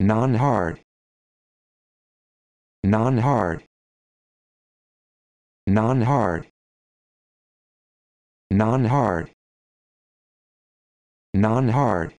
non-hard non-hard non-hard non-hard non-hard